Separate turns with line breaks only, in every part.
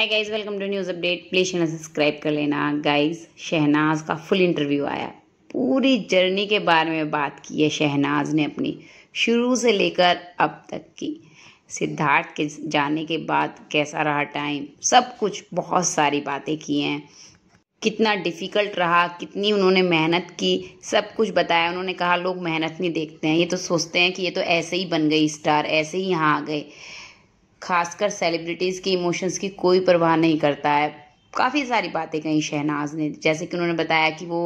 hi guys welcome to news update please channel subscribe कर लेना guys Shehnaaz का full interview आया पूरी जर्नी के बारे में बात की है शहनाज ने अपनी शुरू से लेकर अब तक की सिद्धार्थ के जाने के बाद कैसा रहा टाइम सब कुछ बहुत सारी बातें की हैं कितना डिफ़िकल्ट रहा कितनी उन्होंने मेहनत की सब कुछ बताया उन्होंने कहा लोग मेहनत नहीं देखते हैं ये तो सोचते हैं कि ये तो ऐसे ही बन गई स्टार ऐसे ही यहाँ आ गए खासकर सेलिब्रिटीज़ की इमोशंस की कोई परवाह नहीं करता है काफ़ी सारी बातें कहीं शहनाज ने जैसे कि उन्होंने बताया कि वो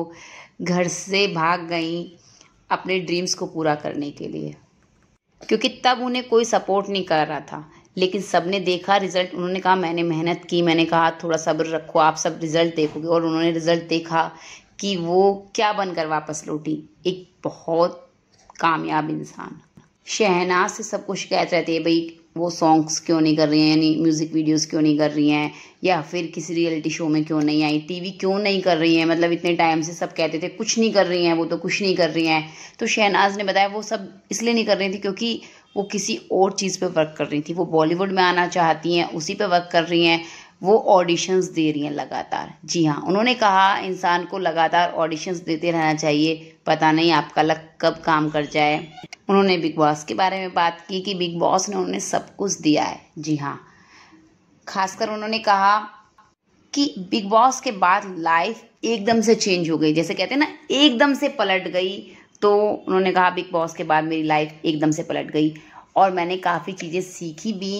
घर से भाग गई अपने ड्रीम्स को पूरा करने के लिए क्योंकि तब उन्हें कोई सपोर्ट नहीं कर रहा था लेकिन सबने देखा रिजल्ट उन्होंने कहा मैंने मेहनत की मैंने कहा थोड़ा सब्र रखो आप सब रिजल्ट देखोगे और उन्होंने रिजल्ट देखा कि वो क्या बनकर वापस लौटी एक बहुत कामयाब इंसान शहनाज से सब कुछ कहते रहती है भाई वो सॉन्ग्स क्यों नहीं कर रही हैं यानी म्यूज़िक वीडियोस क्यों नहीं कर रही हैं या फिर किसी रियलिटी शो में क्यों नहीं आई टीवी क्यों नहीं कर रही हैं मतलब इतने टाइम से सब कहते थे कुछ नहीं कर रही हैं वो तो कुछ नहीं कर रही हैं तो शहनाज ने बताया वो सब इसलिए नहीं कर रही थी क्योंकि वो किसी और चीज़ पर वर्क कर रही थी वो बॉलीवुड में आना चाहती हैं उसी पर वर्क कर रही हैं वो ऑडिशंस दे रही हैं लगातार जी हाँ उन्होंने कहा इंसान को लगातार ऑडिशंस देते रहना चाहिए पता नहीं आपका लक कब काम कर जाए उन्होंने बिग बॉस के बारे में बात की कि बिग बॉस ने उन्हें सब कुछ दिया है जी हाँ खासकर उन्होंने कहा कि बिग बॉस के बाद लाइफ एकदम से चेंज हो गई जैसे कहते हैं ना एकदम से पलट गई तो उन्होंने कहा बिग बॉस के बाद मेरी लाइफ एकदम से पलट गई और मैंने काफ़ी चीज़ें सीखी भी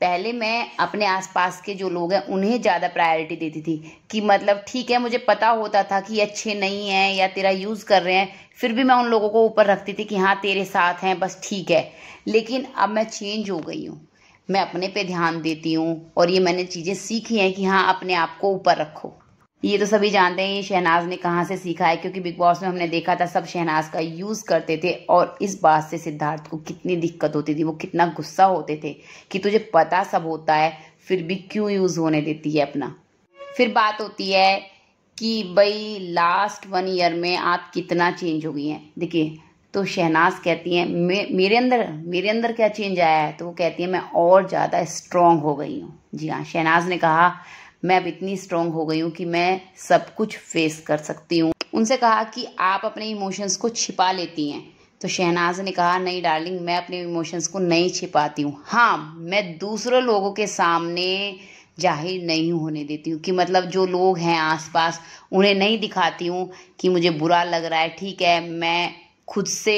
पहले मैं अपने आसपास के जो लोग हैं उन्हें ज़्यादा प्रायोरिटी देती थी कि मतलब ठीक है मुझे पता होता था कि अच्छे नहीं हैं या तेरा यूज़ कर रहे हैं फिर भी मैं उन लोगों को ऊपर रखती थी कि हाँ तेरे साथ हैं बस ठीक है लेकिन अब मैं चेंज हो गई हूँ मैं अपने पे ध्यान देती हूँ और ये मैंने चीज़ें सीखी हैं कि हाँ अपने आप को ऊपर रखो ये तो सभी जानते हैं ये शहनाज ने कहाँ से सीखा है क्योंकि बिग बॉस में हमने देखा था सब शहनाज का यूज़ करते थे और इस बात से सिद्धार्थ को कितनी दिक्कत होती थी वो कितना गुस्सा होते थे कि तुझे पता सब होता है फिर भी क्यों यूज़ होने देती है अपना फिर बात होती है कि भाई लास्ट वन ईयर में आप कितना चेंज हो गई हैं देखिए तो शहनाज कहती हैं मे, मेरे अंदर मेरे अंदर क्या चेंज आया है तो वो कहती है मैं और ज़्यादा स्ट्रांग हो गई हूँ जी हाँ शहनाज ने कहा मैं अब इतनी स्ट्रांग हो गई हूँ कि मैं सब कुछ फेस कर सकती हूँ उनसे कहा कि आप अपने इमोशंस को छिपा लेती हैं तो शहनाज ने कहा नहीं डार्लिंग मैं अपने इमोशंस को नहीं छिपाती हूँ हाँ मैं दूसरों लोगों के सामने जाहिर नहीं होने देती हूँ कि मतलब जो लोग हैं आसपास उन्हें नहीं दिखाती हूँ कि मुझे बुरा लग रहा है ठीक है मैं खुद से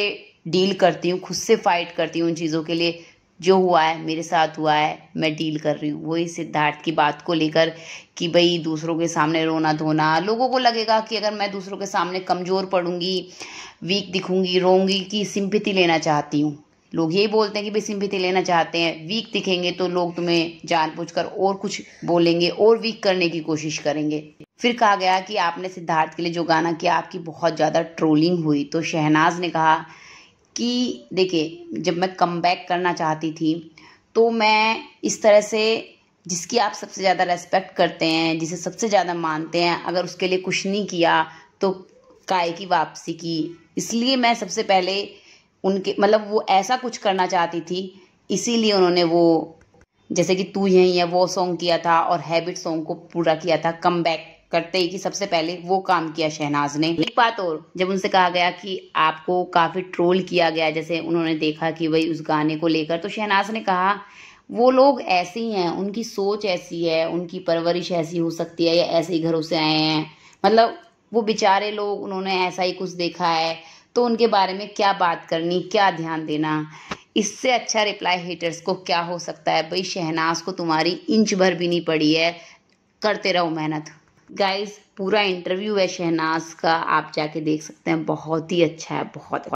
डील करती हूँ खुद से फाइट करती हूँ उन चीज़ों के लिए जो हुआ है मेरे साथ हुआ है मैं डील कर रही हूँ वही सिद्धार्थ की बात को लेकर कि भाई दूसरों के सामने रोना धोना लोगों को लगेगा कि अगर मैं दूसरों के सामने कमज़ोर पड़ूंगी वीक दिखूंगी रोऊंगी कि सिंपति लेना चाहती हूँ लोग यही बोलते हैं कि भाई सिंपति लेना चाहते हैं वीक दिखेंगे तो लोग तुम्हें जान और कुछ बोलेंगे और वीक करने की कोशिश करेंगे फिर कहा गया कि आपने सिद्धार्थ के लिए जो गाना किया आपकी बहुत ज़्यादा ट्रोलिंग हुई तो शहनाज ने कहा कि देखिए जब मैं कम बैक करना चाहती थी तो मैं इस तरह से जिसकी आप सबसे ज़्यादा रेस्पेक्ट करते हैं जिसे सबसे ज़्यादा मानते हैं अगर उसके लिए कुछ नहीं किया तो काय की वापसी की इसलिए मैं सबसे पहले उनके मतलब वो ऐसा कुछ करना चाहती थी इसीलिए उन्होंने वो जैसे कि तू यहीं है वो सॉन्ग किया था और हैबिट सॉन्ग को पूरा किया था कम बैक करते ही कि सबसे पहले वो काम किया शहनाज ने एक बात और जब उनसे कहा गया कि आपको काफ़ी ट्रोल किया गया जैसे उन्होंने देखा कि भाई उस गाने को लेकर तो शहनाज ने कहा वो लोग ऐसे ही हैं उनकी सोच ऐसी है उनकी परवरिश ऐसी हो सकती है या ऐसे ही घरों से आए हैं मतलब वो बेचारे लोग उन्होंने ऐसा ही कुछ देखा है तो उनके बारे में क्या बात करनी क्या ध्यान देना इससे अच्छा रिप्लाई हेटर्स को क्या हो सकता है भाई शहनाज को तुम्हारी इंच भर भी नहीं पड़ी है करते रहो मेहनत गाइस पूरा इंटरव्यू है शहनाज का आप जाके देख सकते हैं बहुत ही अच्छा है बहुत